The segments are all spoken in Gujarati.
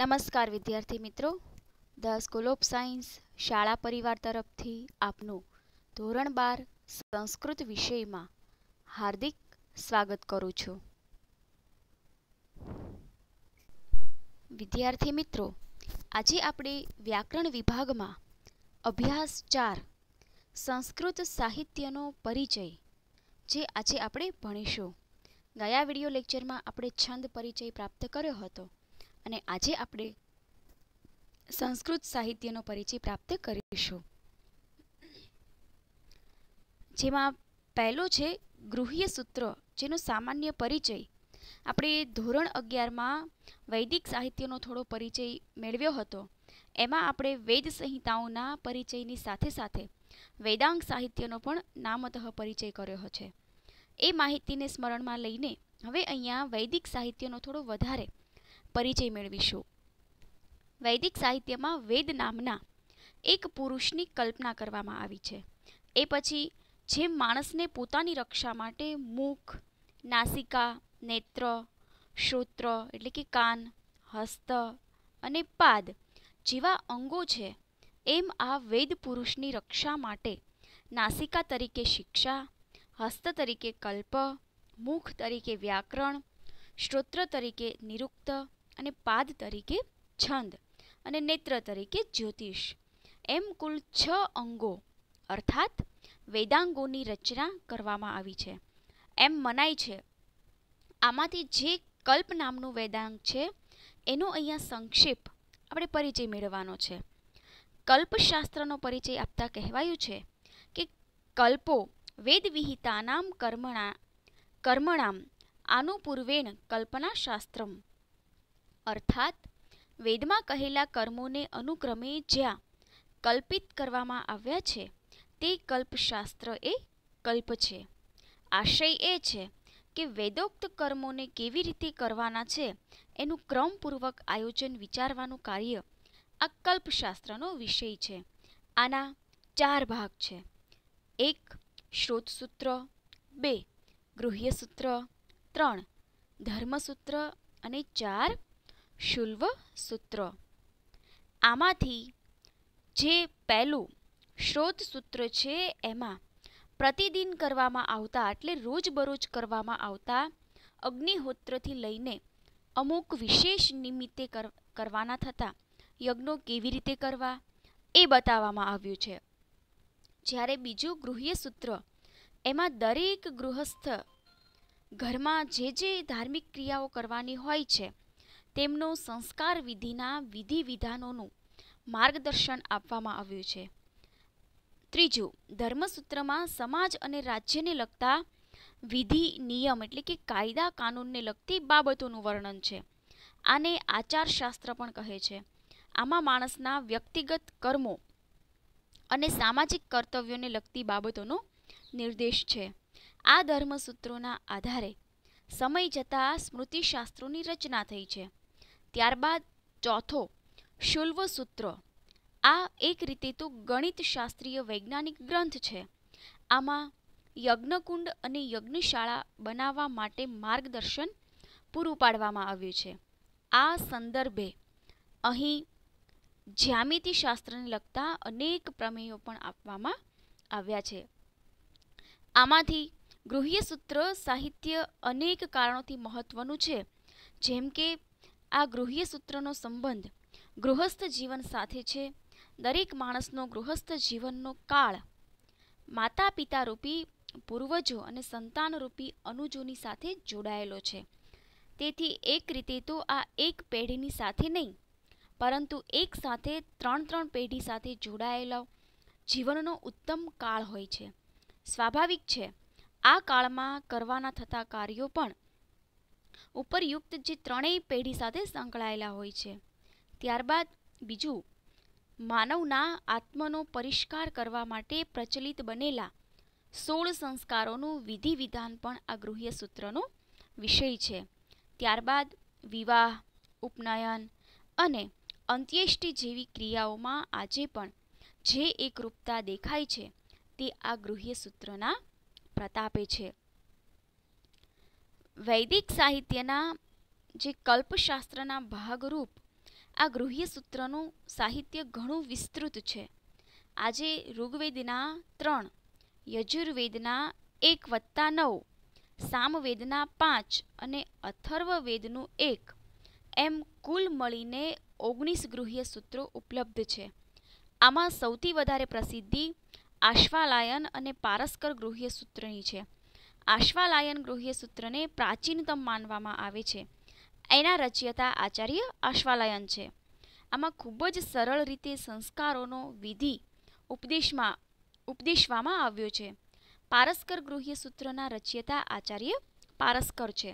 નમસ્કાર વિદ્યાર્થી મિત્રો ધ સ્કૂલ ઓફ સાયન્સ શાળા પરિવાર તરફથી આપનું ધોરણ બાર સંસ્કૃત વિષયમાં હાર્દિક સ્વાગત કરું છું વિદ્યાર્થી મિત્રો આજે આપણે વ્યાકરણ વિભાગમાં અભ્યાસ ચાર સંસ્કૃત સાહિત્યનો પરિચય જે આજે આપણે ભણીશું ગયા વિડિયો લેક્ચરમાં આપણે છંદ પરિચય પ્રાપ્ત કર્યો હતો અને આજે આપણે સંસ્કૃત સાહિત્યનો પરિચય પ્રાપ્ત કરીશું જેમાં પહેલો છે ગૃહ્ય સૂત્ર જેનો સામાન્ય પરિચય આપણે ધોરણ અગિયારમાં વૈદિક સાહિત્યનો થોડો પરિચય મેળવ્યો હતો એમાં આપણે વેદ સંહિતાઓના પરિચયની સાથે સાથે વેદાંગ સાહિત્યનો પણ નામતઃ પરિચય કર્યો છે એ માહિતીને સ્મરણમાં લઈને હવે અહીંયા વૈદિક સાહિત્યનો થોડો વધારે પરિચય મેળવીશું વૈદિક સાહિત્યમાં વેદ નામના એક પુરુષની કલ્પના કરવામાં આવી છે એ પછી જે માણસને પોતાની રક્ષા માટે મુખ નાસિકા નેત્ર શ્રોત્ર એટલે કે કાન હસ્ત અને પાદ જેવા અંગો છે એમ આ વેદ પુરુષની રક્ષા માટે નાસિકા તરીકે શિક્ષા હસ્ત તરીકે કલ્પ મુખ તરીકે વ્યાકરણ શ્રોત્ર તરીકે નિરુક્ત અને પાદ તરીકે છંદ અને નેત્ર તરીકે જ્યોતિષ એમ કુલ છ અંગો અર્થાત વેદાંગોની રચના કરવામાં આવી છે એમ મનાય છે આમાંથી જે કલ્પ નામનું વેદાંગ છે એનો અહીંયા સંક્ષેપ આપણે પરિચય મેળવવાનો છે કલ્પશાસ્ત્રનો પરિચય આપતા કહેવાયું છે કે કલ્પો વેદવિહિતાનામ કર્મણા કર્મણામ આનુપૂર્વેણ શાસ્ત્રમ અર્થાત વેદમાં કહેલા કર્મોને અનુક્રમે જ્યાં કલ્પિત કરવામાં આવ્યા છે તે કલ્પશાસ્ત્ર એ કલ્પ છે આશય એ છે કે વેદોક્ત કર્મોને કેવી રીતે કરવાના છે એનું ક્રમપૂર્વક આયોજન વિચારવાનું કાર્ય આ કલ્પશાસ્ત્રનો વિષય છે આના ચાર ભાગ છે એક શ્રોતસૂત્ર બે ગૃહ્યસૂત્ર ત્રણ ધર્મસૂત્ર અને ચાર શુલ્વ સૂત્ર આમાંથી જે પહેલું શ્રોત સૂત્ર છે એમાં પ્રતિદિન કરવામાં આવતા એટલે રોજબરોજ કરવામાં આવતા અગ્નિહોત્રથી લઈને અમુક વિશેષ નિમિત્તે કરવાના થતા યજ્ઞો કેવી રીતે કરવા એ બતાવવામાં આવ્યું છે જ્યારે બીજું ગૃહ્ય સૂત્ર એમાં દરેક ગૃહસ્થ ઘરમાં જે જે ધાર્મિક ક્રિયાઓ કરવાની હોય છે તેમનો સંસ્કાર વિધિના વિધિ વિધાનોનું માર્ગદર્શન આપવામાં આવ્યું છે ત્રીજું ધર્મસૂત્રમાં સમાજ અને રાજ્યને લગતા વિધિ નિયમ એટલે કે કાયદા કાનૂનને લગતી બાબતોનું વર્ણન છે આને આચારશાસ્ત્ર પણ કહે છે આમાં માણસના વ્યક્તિગત કર્મો અને સામાજિક કર્તવ્યોને લગતી બાબતોનો નિર્દેશ છે આ ધર્મસૂત્રોના આધારે સમય જતાં સ્મૃતિશાસ્ત્રોની રચના થઈ છે ત્યારબાદ ચોથો શુલ્વ સૂત્ર આ એક રીતે તો ગણિત શાસ્ત્રીય વૈજ્ઞાનિક ગ્રંથ છે આમાં યજ્ઞકુંડ અને યજ્ઞશાળા બનાવવા માટે માર્ગદર્શન પૂરું પાડવામાં આવ્યું છે આ સંદર્ભે અહીં જ્યામિતિ શાસ્ત્રને લગતા અનેક પ્રમેયો પણ આપવામાં આવ્યા છે આમાંથી ગૃહ્ય સૂત્ર સાહિત્ય અનેક કારણોથી મહત્વનું છે જેમ કે આ ગૃહ્ય સૂત્રનો સંબંધ ગૃહસ્થ જીવન સાથે છે દરેક માણસનો ગૃહસ્થ જીવનનો કાળ માતા પિતા રૂપી પૂર્વજો અને સંતાન રૂપી અનુજોની સાથે જોડાયેલો છે તેથી એક રીતે તો આ એક પેઢીની સાથે નહીં પરંતુ એક સાથે ત્રણ ત્રણ પેઢી સાથે જોડાયેલો જીવનનો ઉત્તમ કાળ હોય છે સ્વાભાવિક છે આ કાળમાં કરવાના થતા કાર્યો પણ ઉપરયુક્ત જે ત્રણેય પેઢી સાથે સંકળાયેલા હોય છે ત્યારબાદ બીજું માનવના આત્મનો પરિષ્કાર કરવા માટે પ્રચલિત બનેલા સોળ સંસ્કારોનું વિધિ વિધાન પણ આ ગૃહ્ય સૂત્રનો વિષય છે ત્યારબાદ વિવાહ ઉપનયન અને અંત્યેષ્ટિ જેવી ક્રિયાઓમાં આજે પણ જે એકરૂપતા દેખાય છે તે આ ગૃહ્ય સૂત્રના પ્રતાપે છે વૈદિક સાહિત્યના જે કલ્પશાસ્ત્રના ભાગરૂપ આ ગૃહ્ય સૂત્રનું સાહિત્ય ઘણું વિસ્તૃત છે આજે ઋગ્વેદના ત્રણ યજુર્વેદના એક વત્તા નવ સામવેદના પાંચ અને અથર્વવેદનું એક એમ કુલ મળીને ઓગણીસ ગૃહ્ય સૂત્રો ઉપલબ્ધ છે આમાં સૌથી વધારે પ્રસિદ્ધિ આશ્વાલાયન અને પારસ્કર ગૃહ્ય સૂત્રની છે આશ્વાલાયન ગૃહીય સૂત્રને પ્રાચીનતમ માનવામાં આવે છે એના રચયતા આચાર્ય આશ્વાલાયન છે આમાં ખૂબ જ સરળ રીતે સંસ્કારોનો વિધિ ઉપદેશમાં ઉપદેશવામાં આવ્યો છે પારસ્કર ગૃહ્ય સૂત્રના રચયતા આચાર્ય પારસ્કર છે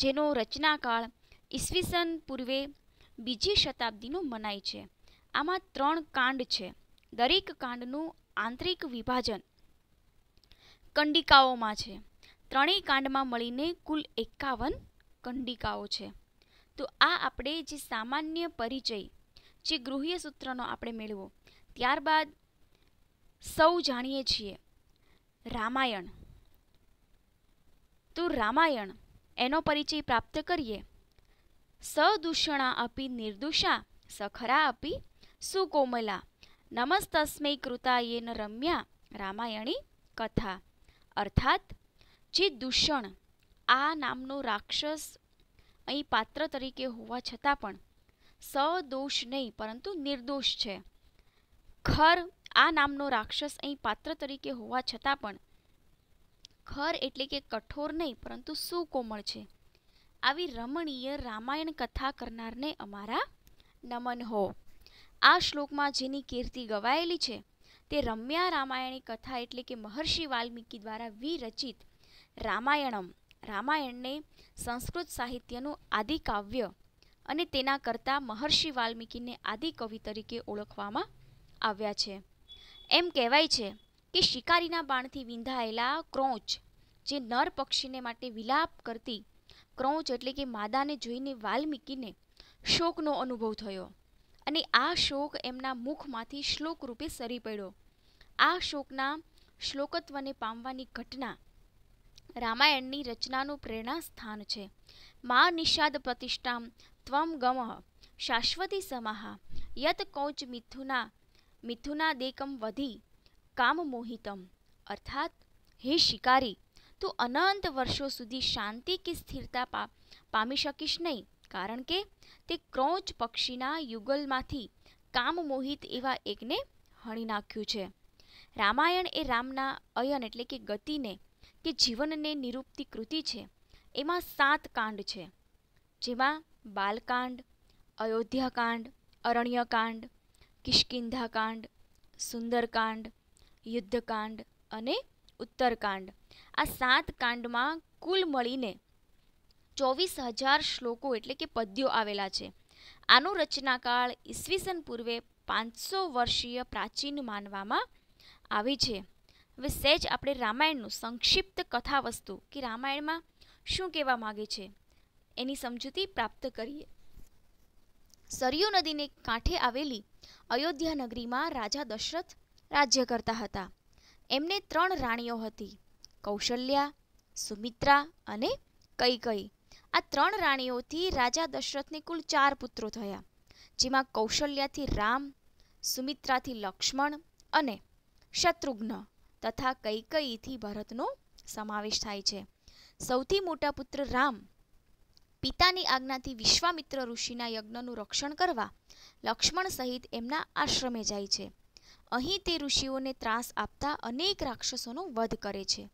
જેનો રચનાકાળ ઈસવીસન પૂર્વે બીજી શતાબ્દીનો મનાય છે આમાં ત્રણ કાંડ છે દરેક કાંડનું આંતરિક વિભાજન કંડિકાઓમાં છે ત્રણેય કાંડમાં મળીને કુલ એકાવન કંડિકાઓ છે તો આ આપણે જે સામાન્ય પરિચય જે ગૃહ્ય સૂત્રનો આપણે મેળવો ત્યારબાદ સૌ જાણીએ છીએ રામાયણ તો રામાયણ એનો પરિચય પ્રાપ્ત કરીએ સદૂષણા અપી નિર્દુષા સખરા અપી સુકોમલા નમસ્તસ્મૈ કૃતાયેન રમ્યા રામાયણી કથા અર્થાત જે દૂષણ આ નામનો રાક્ષસ અહીં પાત્ર તરીકે હોવા છતાં પણ સદોષ નહીં પરંતુ નિર્દોષ છે ખર આ નામનો રાક્ષસ અહીં પાત્ર તરીકે હોવા છતાં પણ ખર એટલે કે કઠોર નહીં પરંતુ સુકોમળ છે આવી રમણીય રામાયણ કથા કરનારને અમારા નમન હો આ શ્લોકમાં જેની કીર્તિ ગવાયેલી છે તે રમ્યા રામાયણી કથા એટલે કે મહર્ષિ વાલ્મીકી દ્વારા વિરચિત રામાયણમ રામાયણને સંસ્કૃત સાહિત્યનું આદિ કાવ્ય અને તેના કરતાં મહર્ષિ વાલ્મીકીને આદિ કવિ તરીકે ઓળખવામાં આવ્યા છે એમ કહેવાય છે કે શિકારીના બાણથી વિંધાયેલા ક્રોંચ જે નર પક્ષીને માટે વિલાપ કરતી ક્રોંચ એટલે કે માદાને જોઈને વાલ્મીકીને શોકનો અનુભવ થયો અને આ શોક એમના મુખમાંથી શ્લોક રૂપે સરી પડ્યો આ શોકના શ્લોકત્વને પામવાની ઘટના રામાયણની રચનાનું પ્રેરણા સ્થાન છે મા નિષાદ પ્રતિષ્ઠામ ત્વમ ગમ શાશ્વતી સમાહા યત કૌચ મિથુના મિથુના દેકમ વધી કામ મોહિતમ અર્થાત હે શિકારી તું અનંત વર્ષો સુધી શાંતિ કે સ્થિરતા પામી શકીશ નહીં કારણ કે તે ક્રોચ પક્ષીના યુગલમાંથી કામ મોહિત એવા એકને હણી નાખ્યું છે રામાયણ એ રામના અયન એટલે કે ગતિને કે જીવનને નિરૂપતી કૃતિ છે એમાં સાત કાંડ છે જેમાં બાલકાંડ અયોધ્યાકાંડ અરણ્યકાંડ કિષ્કિંધાકાંડ સુંદરકાંડ યુદ્ધકાંડ અને ઉત્તરકાંડ આ સાત કાંડમાં કુલ મળીને ચોવીસ હજાર શ્લોકો એટલે કે પદ્યો આવેલા છે આનો રચનાકાળ ઈસવીસન પૂર્વે પાંચસો વર્ષીય પ્રાચીન માનવામાં આવે છે વિશે જ આપણે રામાયણનું સંક્ષિપ્ત કથા વસ્તુ કે રામાયણમાં શું કહેવા માગે છે એની સમજૂતી પ્રાપ્ત કરીએ સરયુ નદીને કાંઠે આવેલી અયોધ્યા નગરીમાં રાજા દશરથ રાજ્ય કરતા હતા એમને ત્રણ રાણીઓ હતી કૌશલ્યા સુમિત્રા અને કૈકઈ આ ત્રણ રાણીઓથી રાજા દશરથને કુલ ચાર પુત્રો થયા જેમાં કૌશલ્યાથી રામ સુમિત્રાથી લક્ષ્મણ અને શત્રુઘ્ન તથા કૈકઈથી ભરતનો સમાવેશ થાય છે સૌથી મોટા પુત્ર રામ પિતાની આજ્ઞાથી વિશ્વામિત્ર ઋષિના યજ્ઞનું રક્ષણ કરવા લક્ષ્મણ સહિત એમના આશ્રમે જાય છે અહીં તે ઋષિઓને ત્રાસ આપતા અનેક રાક્ષસોનો વધ કરે છે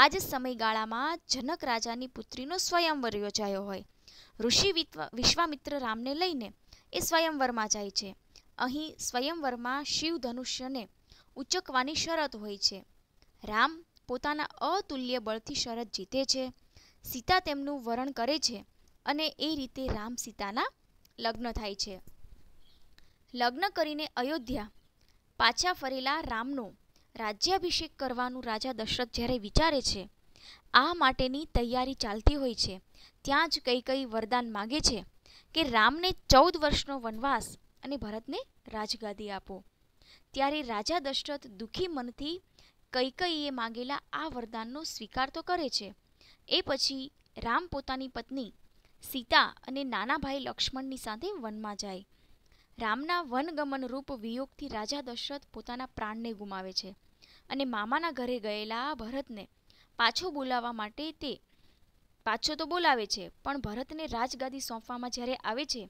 આ જ સમયગાળામાં જનક રાજાની પુત્રીનો સ્વયંવર યોજાયો હોય ઋષિ વિશ્વામિત્ર રામને લઈને એ સ્વયંવરમાં જાય છે અહીં સ્વયંવરમાં શિવ ધનુષ્યને ઉચકવાની શરત હોય છે રામ પોતાના અતુલ્ય બળથી શરત જીતે છે સીતા તેમનું વરણ કરે છે અને એ રીતે રામ સીતાના લગ્ન થાય છે લગ્ન કરીને અયોધ્યા પાછા ફરેલા રામનો રાજ્યાભિષેક કરવાનું રાજા દશરથ જ્યારે વિચારે છે આ માટેની તૈયારી ચાલતી હોય છે ત્યાં જ કઈ કઈ વરદાન માગે છે કે રામને ચૌદ વર્ષનો વનવાસ અને ભરતને રાજગાદી આપો ત્યારે રાજા દશરથ દુઃખી મનથી કૈકયીએ માગેલા આ વરદાનનો સ્વીકાર તો કરે છે એ પછી રામ પોતાની પત્ની સીતા અને નાના ભાઈ લક્ષ્મણની સાથે વનમાં જાય રામના વનગમન રૂપ વિયોગથી રાજા દશરથ પોતાના પ્રાણને ગુમાવે છે અને મામાના ઘરે ગયેલા ભરતને પાછો બોલાવવા માટે તે પાછો તો બોલાવે છે પણ ભરતને રાજગાદી સોંપવામાં જ્યારે આવે છે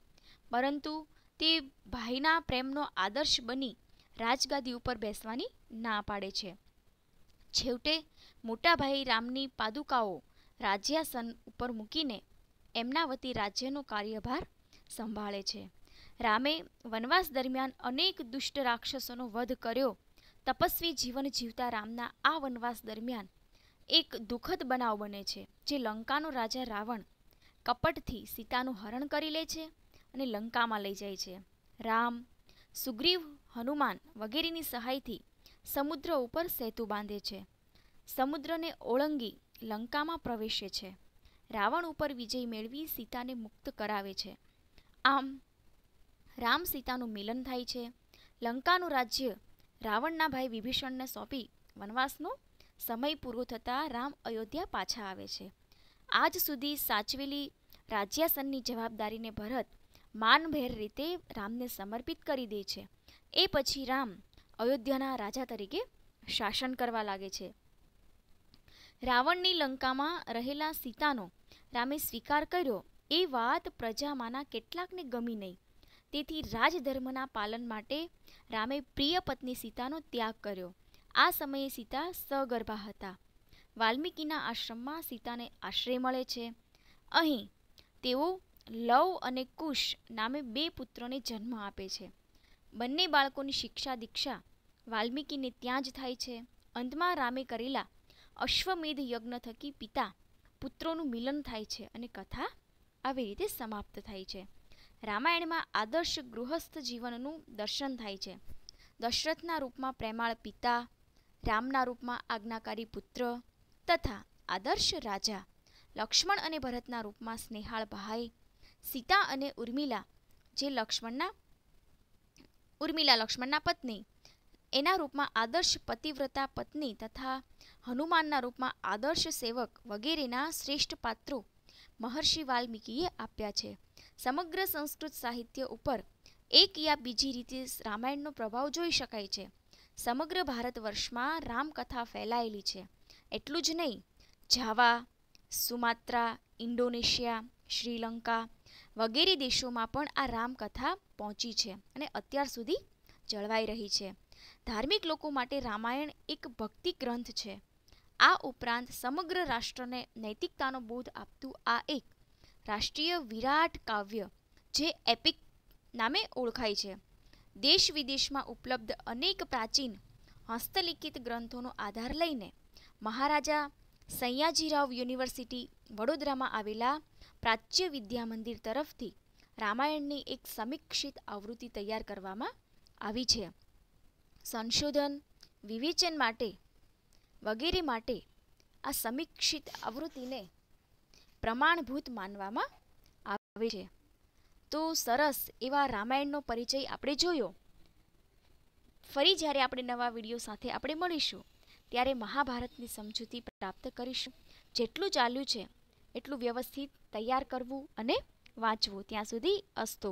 પરંતુ તે ભાઈના પ્રેમનો આદર્શ બની રાજગાદી ઉપર બેસવાની ના પાડે છે છેવટે મોટાભાઈ રામની પાદુકાઓ રાજ્યાસન ઉપર મૂકીને એમના વતી રાજ્યનો કાર્યભાર સંભાળે છે રામે વનવાસ દરમિયાન અનેક દુષ્ટ રાક્ષસોનો વધ કર્યો તપસ્વી જીવન જીવતા રામના આ વનવાસ દરમિયાન એક દુઃખદ બનાવ બને છે જે લંકાનો રાજા રાવણ કપટથી સીતાનું હરણ કરી લે છે અને લંકામાં લઈ જાય છે રામ સુગ્રીવ હનુમાન વગેરેની સહાયથી સમુદ્ર ઉપર સેતુ બાંધે છે સમુદ્રને ઓળંગી લંકામાં પ્રવેશે છે રાવણ ઉપર વિજય મેળવી સીતાને મુક્ત કરાવે છે આમ રામ સીતાનું મિલન થાય છે લંકાનું રાજ્ય રાવણના ભાઈ વિભીષણને સોંપી વનવાસનો સમય પૂરો થતાં રામ અયોધ્યા પાછા આવે છે આજ સુધી સાચવેલી રાજ્યાસનની જવાબદારીને ભરત માનભેર રીતે રામને સમર્પિત કરી દે છે એ પછી રામ અયોધ્યાના રાજા તરીકે શાસન કરવા લાગે છે રાવણની લંકામાં રહેલા સીતાનો રામે સ્વીકાર કર્યો એ વાત પ્રજામાંના કેટલાકને ગમી નહીં તેથી રાજધર્મના પાલન માટે રામે પ્રિય પત્ની સીતાનો ત્યાગ કર્યો આ સમયે સીતા સગર્ભા હતા વાલ્મીકિના આશ્રમમાં સીતાને આશ્રય મળે છે અહીં તેઓ લવ અને કુશ નામે બે પુત્રોને જન્મ આપે છે બંને બાળકોની શિક્ષા દીક્ષા વાલ્મીકીને ત્યાં જ થાય છે અંતમાં રામે કરેલા અશ્વમેધ યજ્ઞ થકી પિતા પુત્રોનું મિલન થાય છે અને કથા આવી રીતે સમાપ્ત થાય છે રામાયણમાં આદર્શ ગૃહસ્થ જીવનનું દર્શન થાય છે દશરથના રૂપમાં પ્રેમાળ પિતા રામના રૂપમાં આજ્ઞાકારી પુત્ર તથા આદર્શ રાજા લક્ષ્મણ અને ભરતના રૂપમાં સ્નેહાળ ભાઈ સીતા અને ઉર્મિલા જે લક્ષ્મણના ઉર્મિલા લક્ષ્મણના પત્ની એના રૂપમાં આદર્શ પતિવ્રતા પત્ની તથા હનુમાનના રૂપમાં આદર્શ સેવક વગેરેના શ્રેષ્ઠ પાત્રો મહર્ષિ વાલ્મિકીએ આપ્યા છે સમગ્ર સંસ્કૃત સાહિત્ય ઉપર એક યા બીજી રીતે રામાયણનો પ્રભાવ જોઈ શકાય છે સમગ્ર ભારત વર્ષમાં રામકથા ફેલાયેલી છે એટલું જ નહીં જાવા સુમાત્રા ઇન્ડોનેશિયા શ્રીલંકા વગેરે દેશોમાં પણ આ રામકથા પહોંચી છે અને અત્યાર સુધી જળવાઈ રહી છે ધાર્મિક લોકો માટે રામાયણ એક ભક્તિ ગ્રંથ છે આ ઉપરાંત સમગ્ર રાષ્ટ્રને નૈતિકતાનો બોધ આપતું આ એક રાષ્ટ્રીય વિરાટ કાવ્ય જે એપિક નામે ઓળખાય છે દેશ વિદેશમાં ઉપલબ્ધ અનેક પ્રાચીન હસ્તલિખિત ગ્રંથોનો આધાર લઈને મહારાજા સયાજીરાવ યુનિવર્સિટી વડોદરામાં આવેલા પ્રાચ્ય વિદ્યા મંદિર તરફથી રામાયણની એક સમીક્ષિત આવૃત્તિ તૈયાર કરવામાં આવી છે સંશોધન વિવેચન માટે વગેરે માટે આ સમીક્ષિત આવૃત્તિને પ્રમાણભૂત માનવામાં આવે છે તો સરસ એવા રામાયણનો પરિચય આપણે જોયો ફરી જ્યારે આપણે નવા વિડીયો સાથે આપણે મળીશું ત્યારે મહાભારતની સમજૂતી પ્રાપ્ત કરીશું જેટલું ચાલ્યું છે એટલું વ્યવસ્થિત તૈયાર કરવું અને વાંચવું ત્યાં સુધી અસ્તો